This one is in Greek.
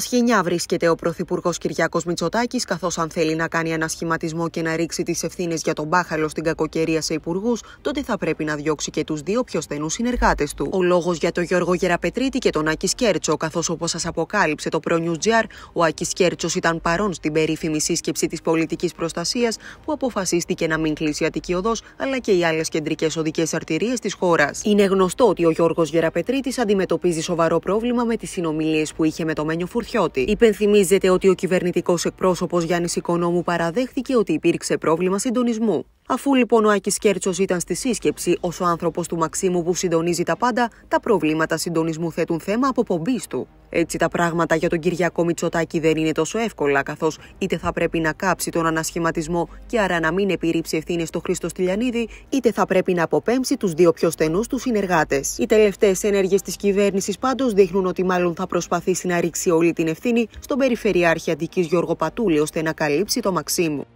στα σχένια βρίσκεται ο Πρωθυπουργός Κυριάκος Μητσοτάκης, καθώς αν θέλει να κάνει ένα σχηματισμό και να ρίξει τις ευθύνες για τον μπάχαλο στην κακοκαιρία σε υπουργούς, τότε θα πρέπει να διώξει και τους δύο πιο στενούς συνεργάτες του. Ο λόγος για τον Γιώργο Γεραπετρίτη και τον Άκης Σκέρτσο, καθώς όπως σας αποκάλυψε το Pro News GR, ο Άκης Κέρτσος ήταν παρόν στην περίφημη σύσκεψη της πολιτικής προστασίας που αποφασίστηκε να μην κλείσει η Αττική Οδός αλλά και οι άλλες κεντρικές οδικές αρτηρίες της χώρας. Είναι γνωστό ότι ο Γιώργος Γεραπετρίτης αντιμετωπίζει σοβαρό πρόβλημα με τις συνομιλίες που είχε με το Μένιο Φουρ Υπενθυμίζεται ότι ο κυβερνητικός εκπρόσωπος Γιάννης Οικονόμου παραδέχθηκε ότι υπήρξε πρόβλημα συντονισμού. Αφού λοιπόν ο Άκης Κέρτσος ήταν στη σύσκεψη, ως ο άνθρωπος του Μαξίμου που συντονίζει τα πάντα, τα προβλήματα συντονισμού θέτουν θέμα από πομπής του. Έτσι, τα πράγματα για τον Κυριακό Μητσοτάκη δεν είναι τόσο εύκολα, καθώς είτε θα πρέπει να κάψει τον ανασχηματισμό και άρα να μην επιρρύψει ευθύνες στο Χρήστο Στυλιανίδη, είτε θα πρέπει να αποπέμψει τους δύο πιο στενούς τους συνεργάτες. Οι τελευταίες ενέργειε της κυβέρνησης πάντως δείχνουν ότι μάλλον θα προσπαθήσει να ρίξει όλη την ευθύνη στον Περιφερειάρχη Αντική Γιώργο Πατούλη ώστε να καλύψει το Μαξίμου.